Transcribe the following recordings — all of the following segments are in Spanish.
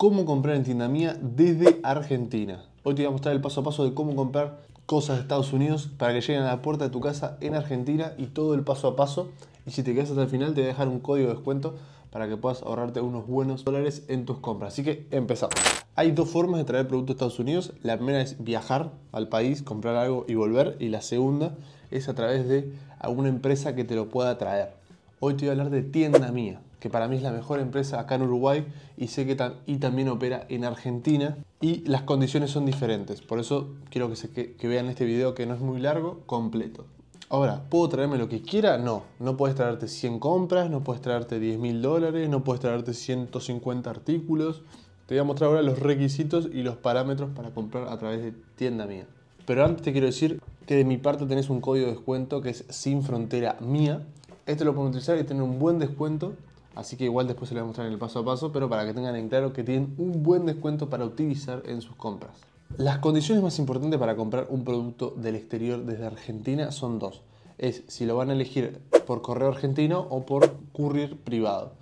cómo comprar en tienda mía desde Argentina. Hoy te voy a mostrar el paso a paso de cómo comprar cosas de Estados Unidos para que lleguen a la puerta de tu casa en Argentina y todo el paso a paso. Y si te quedas hasta el final te voy a dejar un código de descuento para que puedas ahorrarte unos buenos dólares en tus compras. Así que empezamos. Hay dos formas de traer productos de Estados Unidos. La primera es viajar al país, comprar algo y volver. Y la segunda es a través de alguna empresa que te lo pueda traer. Hoy te voy a hablar de tienda mía que para mí es la mejor empresa acá en Uruguay y sé que también opera en Argentina y las condiciones son diferentes. Por eso quiero que, se vean este video que no es muy largo, completo. Ahora, ¿puedo traerme lo que quiera? No, no puedes traerte 100 compras, no puedes traerte 10 mil dólares, no puedes traerte 150 artículos. Te voy a mostrar ahora los requisitos y los parámetros para comprar a través de tienda mía. Pero antes te quiero decir que de mi parte tenés un código de descuento que es sin frontera mía. Este lo pueden utilizar y tener un buen descuento Así que igual después se lo voy a mostrar en el paso a paso, pero para que tengan en claro que tienen un buen descuento para utilizar en sus compras. Las condiciones más importantes para comprar un producto del exterior desde Argentina son dos. Es si lo van a elegir por correo argentino o por courier privado.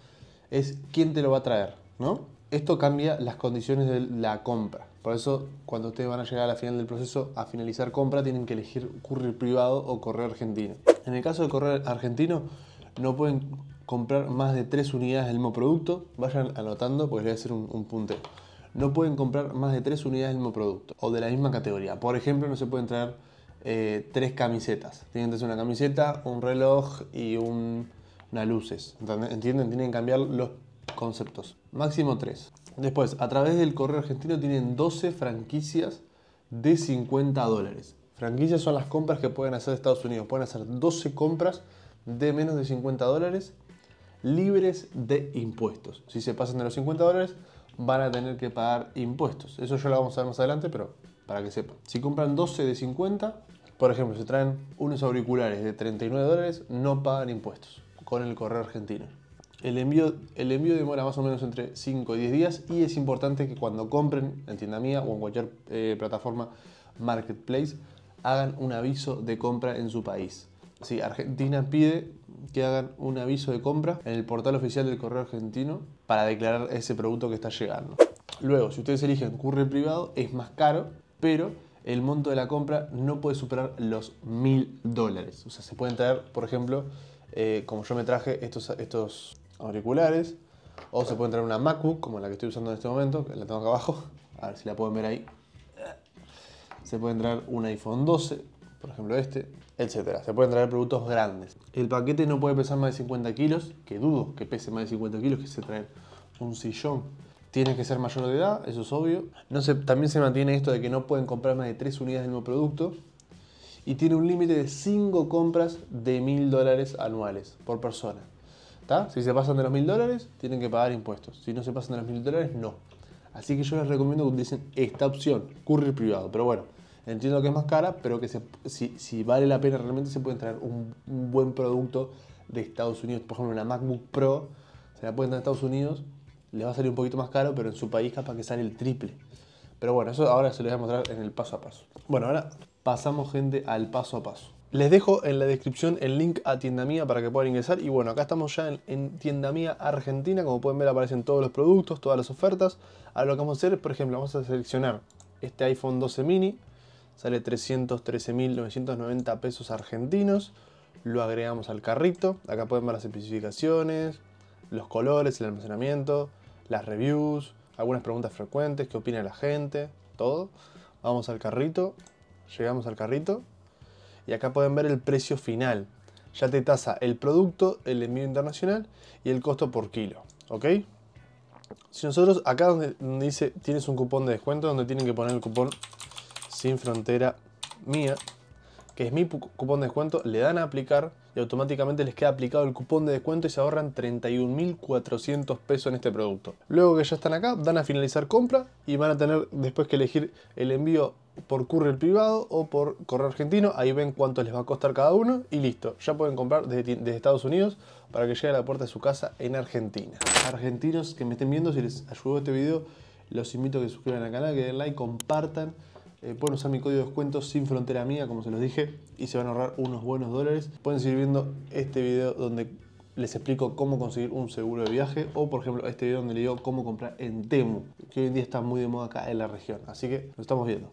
Es quién te lo va a traer, ¿no? Esto cambia las condiciones de la compra. Por eso, cuando ustedes van a llegar a la final del proceso, a finalizar compra, tienen que elegir courier privado o correo argentino. En el caso de correo argentino, no pueden comprar más de tres unidades del mismo producto. Vayan anotando porque les voy a hacer un, puntero... No pueden comprar más de tres unidades del mismo producto o de la misma categoría. Por ejemplo, no se pueden traer eh, tres camisetas. Tienen que hacer una camiseta, un reloj y un, unas luces. ¿Entienden? Tienen que cambiar los conceptos. Máximo tres... Después, a través del correo argentino tienen 12 franquicias de 50 dólares. Franquicias son las compras que pueden hacer Estados Unidos. Pueden hacer 12 compras de menos de 50 dólares libres de impuestos. Si se pasan de los 50 dólares, van a tener que pagar impuestos. Eso ya lo vamos a ver más adelante, pero para que sepan. Si compran 12 de 50, por ejemplo, si traen unos auriculares de 39 dólares, no pagan impuestos con el correo argentino. El envío, demora más o menos entre 5 y 10 días y es importante que cuando compren en tienda mía o en cualquier eh, plataforma marketplace hagan un aviso de compra en su país. Sí, Argentina pide que hagan un aviso de compra en el portal oficial del correo argentino para declarar ese producto que está llegando. Luego, si ustedes eligen courier privado, es más caro, pero el monto de la compra no puede superar los mil dólares. O sea, se pueden traer, por ejemplo, eh, como yo me traje estos, estos auriculares, o se puede traer una MacBook, como la que estoy usando en este momento, que la tengo acá abajo, a ver si la pueden ver ahí. Se puede traer un iPhone 12, por ejemplo este, etcétera, Se pueden traer productos grandes. El paquete no puede pesar más de 50 kilos, que dudo que pese más de 50 kilos, que se traen un sillón. tiene que ser mayor de edad, eso es obvio. No también se mantiene esto de que no pueden comprar más de 3 unidades del mismo producto. Y tiene un límite de 5 compras de 1000 dólares anuales por persona. Si se pasan de los 1000 dólares, tienen que pagar impuestos. Si no se pasan de los 1000 dólares, no. Así que yo les recomiendo que utilicen esta opción, courier privado. Pero bueno, Entiendo que es más cara, pero que si, vale la pena realmente se puede traer un, buen producto de Estados Unidos. Por ejemplo, una MacBook Pro se la pueden entrar a Estados Unidos, Le va a salir un poquito más caro, pero en su país capaz que sale el triple. Pero bueno, eso ahora se lo voy a mostrar en el paso a paso. Bueno, ahora pasamos gente al paso a paso. Les dejo en la descripción el link a Tienda Mía para que puedan ingresar. Y bueno, acá estamos ya en, Tienda Mía Argentina. Como pueden ver aparecen todos los productos, todas las ofertas. Ahora lo que vamos a hacer, es, por ejemplo, vamos a seleccionar este iPhone 12 mini sale 313.990 pesos argentinos. Lo agregamos al carrito. Acá pueden ver las especificaciones, los colores, el almacenamiento, las reviews, algunas preguntas frecuentes, qué opina la gente, todo. Vamos al carrito, llegamos al carrito y acá pueden ver el precio final. Ya te tasa el producto, el envío internacional y el costo por kilo. ¿Ok? Si nosotros acá donde dice tienes un cupón de descuento, donde tienen que poner el cupón sin frontera mía, que es mi cupón de descuento, le dan a aplicar y automáticamente les queda aplicado el cupón de descuento y se ahorran 31.400 pesos en este producto. Luego que ya están acá, dan a finalizar compra y van a tener después que elegir el envío por courier privado o por correo argentino. Ahí ven cuánto les va a costar cada uno y listo. Ya pueden comprar desde, Estados Unidos para que llegue a la puerta de su casa en Argentina. Argentinos que me estén viendo, si les ayudó este video, los invito a que suscriban al canal, que den like, compartan. Eh, pueden usar mi código de descuento sin frontera mía, como se los dije, y se van a ahorrar unos buenos dólares. Pueden seguir viendo este video donde les explico cómo conseguir un seguro de viaje o por ejemplo este video donde les digo cómo comprar en Temu, que hoy en día está muy de moda acá en la región. Así que nos estamos viendo.